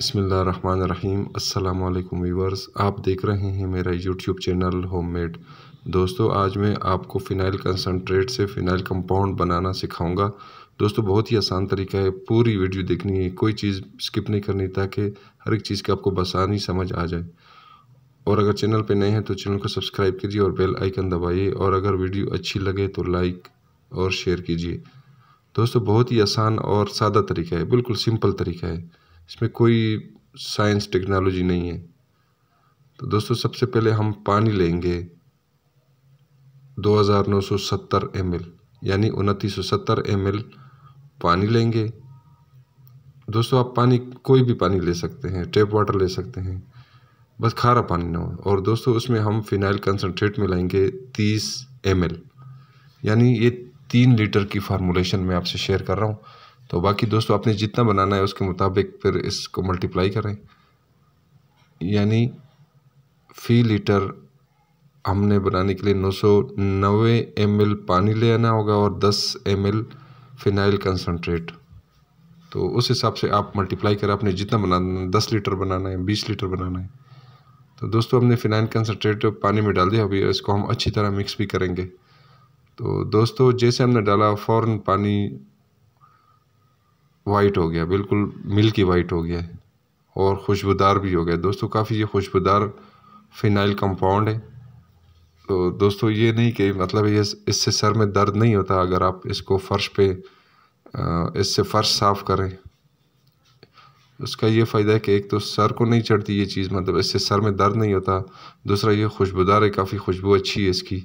बसमीम् अल्लाम वीवर्स आप देख रहे हैं मेरा यूट्यूब चैनल होममेड दोस्तों आज मैं आपको फ़िनाइल कंसनट्रेट से फ़िनाइल कंपाउंड बनाना सिखाऊंगा दोस्तों बहुत ही आसान तरीका है पूरी वीडियो देखनी है कोई चीज़ स्किप नहीं करनी ताकि हर एक चीज़ की आपको बसानी समझ आ जाए और अगर चैनल पर नए हैं तो चैनल को सब्सक्राइब कीजिए और बेल आइकन दबाइए और अगर वीडियो अच्छी लगे तो लाइक और शेयर कीजिए दोस्तों बहुत ही आसान और सादा तरीका है बिल्कुल सिंपल तरीका है इसमें कोई साइंस टेक्नोलॉजी नहीं है तो दोस्तों सबसे पहले हम पानी लेंगे 2970 ml यानी उनतीस सौ पानी लेंगे दोस्तों आप पानी कोई भी पानी ले सकते हैं टैप वाटर ले सकते हैं बस खारा पानी ना हो और दोस्तों उसमें हम फिनाइल कंसनट्रेट मिलाएंगे 30 एम यानी ये तीन लीटर की फार्मूलेशन मैं आपसे शेयर कर रहा हूँ तो बाकी दोस्तों आपने जितना बनाना है उसके मुताबिक फिर इसको मल्टीप्लाई करें यानी फी लीटर हमने बनाने के लिए नौ सौ नबे एम एल पानी ले आना होगा और दस एम एल फिनाइल कंसनट्रेट तो उस हिसाब से आप मल्टीप्लाई करें आपने जितना बनाना है दस लीटर बनाना है बीस लीटर बनाना है तो दोस्तों हमने फिनाइल कंसनट्रेट पानी में डाल दिया अभी इसको हम अच्छी तरह मिक्स भी करेंगे तो दोस्तों जैसे हमने डाला फ़ौर पानी वाइट हो गया बिल्कुल मिल्की वाइट हो गया है और खुशबूदार भी हो गया दोस्तों काफ़ी ये खुशबूदार फिनाइल कंपाउंड है तो दोस्तों ये नहीं कि मतलब ये इससे सर में दर्द नहीं होता अगर आप इसको फ़र्श पे इससे फ़र्श साफ़ करें उसका ये फ़ायदा है कि एक तो सर को नहीं चढ़ती ये चीज़ मतलब इससे सर में दर्द नहीं होता दूसरा ये खुशबूदार है काफ़ी खुशबू अच्छी है इसकी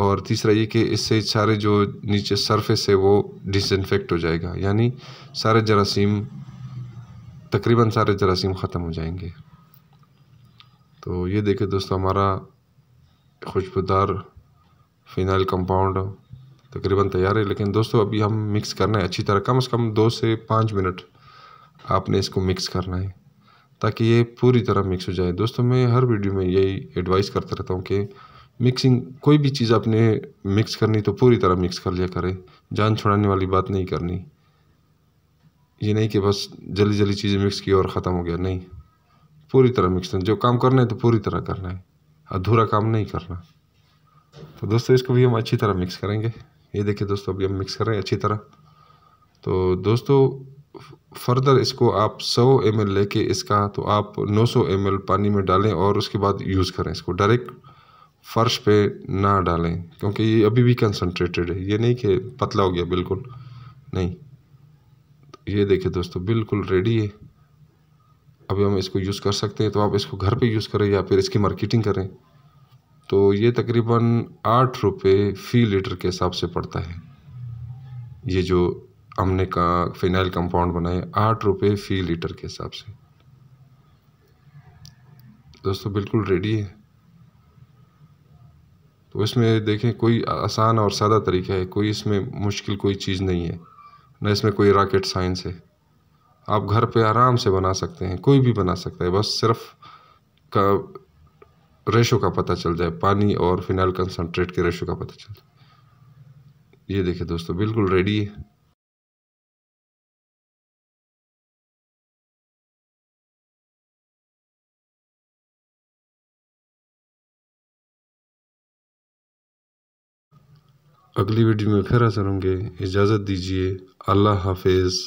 और तीसरा ये कि इससे सारे जो नीचे सरफेस है वो डिसइनफेक्ट हो जाएगा यानी सारे जरासीम तकरीबन सारे जरासीम ख़त्म हो जाएंगे तो ये देखें दोस्तों हमारा खुशबूदार फिनाइल कंपाउंड तकरीबन तैयार है लेकिन दोस्तों अभी हम मिक्स करना है अच्छी तरह कम से कम दो से पाँच मिनट आपने इसको मिक्स करना है ताकि ये पूरी तरह मिक्स हो जाए दोस्तों मैं हर वीडियो में यही एडवाइस करता रहता हूँ कि मिक्सिंग कोई भी चीज़ आपने मिक्स करनी तो पूरी तरह मिक्स कर लिया करें जान छुड़ाने वाली बात नहीं करनी ये नहीं कि बस जल्दी जल्दी चीज़ें मिक्स की और ख़त्म हो गया नहीं पूरी तरह मिक्स जो काम करना है तो पूरी तरह करना है अधूरा काम नहीं करना तो दोस्तों इसको भी हम अच्छी तरह मिक्स करेंगे ये देखिए दोस्तों अभी हम मिक्स कर रहे हैं अच्छी तरह तो दोस्तों फर्दर इसको आप 100 एम लेके इसका तो आप 900 एम पानी में डालें और उसके बाद यूज़ करें इसको डायरेक्ट फर्श पे ना डालें क्योंकि ये अभी भी कंसनट्रेटेड है ये नहीं कि पतला हो गया बिल्कुल नहीं ये देखिए दोस्तों बिल्कुल रेडी है अभी हम इसको यूज़ कर सकते हैं तो आप इसको घर पे यूज़ करें या फिर इसकी मार्केटिंग करें तो ये तकरीबन आठ रुपये फ़ी लीटर के हिसाब से पड़ता है ये जो हमने का फिनाइल कंपाउंड बनाए आठ रुपये फ़ी लीटर के हिसाब से दोस्तों बिल्कुल रेडी है तो इसमें देखें कोई आसान और सादा तरीका है कोई इसमें मुश्किल कोई चीज़ नहीं है न इसमें कोई रॉकेट साइंस है आप घर पे आराम से बना सकते हैं कोई भी बना सकता है बस सिर्फ का रेशो का पता चल जाए पानी और फिनाइल कंसनट्रेट के रेशो का पता चल जाए ये देखें दोस्तों बिल्कुल रेडी है अगली वीडियो में फिर हाजिर होंगे इजाज़त दीजिए अल्लाह हाफिज़